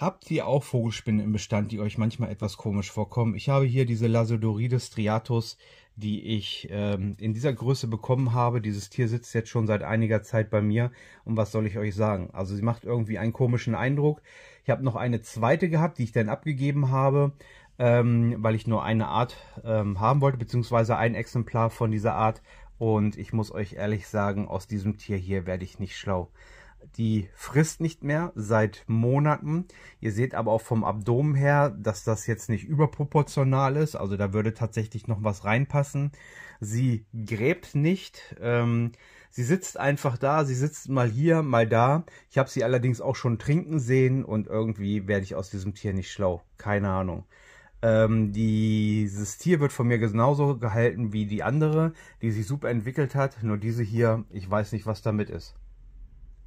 Habt ihr auch Vogelspinnen im Bestand, die euch manchmal etwas komisch vorkommen? Ich habe hier diese Lasodorides striatus, die ich ähm, in dieser Größe bekommen habe. Dieses Tier sitzt jetzt schon seit einiger Zeit bei mir. Und was soll ich euch sagen? Also sie macht irgendwie einen komischen Eindruck. Ich habe noch eine zweite gehabt, die ich dann abgegeben habe, ähm, weil ich nur eine Art ähm, haben wollte, beziehungsweise ein Exemplar von dieser Art. Und ich muss euch ehrlich sagen, aus diesem Tier hier werde ich nicht schlau die frisst nicht mehr seit Monaten. Ihr seht aber auch vom Abdomen her, dass das jetzt nicht überproportional ist. Also da würde tatsächlich noch was reinpassen. Sie gräbt nicht. Ähm, sie sitzt einfach da. Sie sitzt mal hier, mal da. Ich habe sie allerdings auch schon trinken sehen und irgendwie werde ich aus diesem Tier nicht schlau. Keine Ahnung. Ähm, dieses Tier wird von mir genauso gehalten wie die andere, die sich super entwickelt hat. Nur diese hier, ich weiß nicht, was damit ist.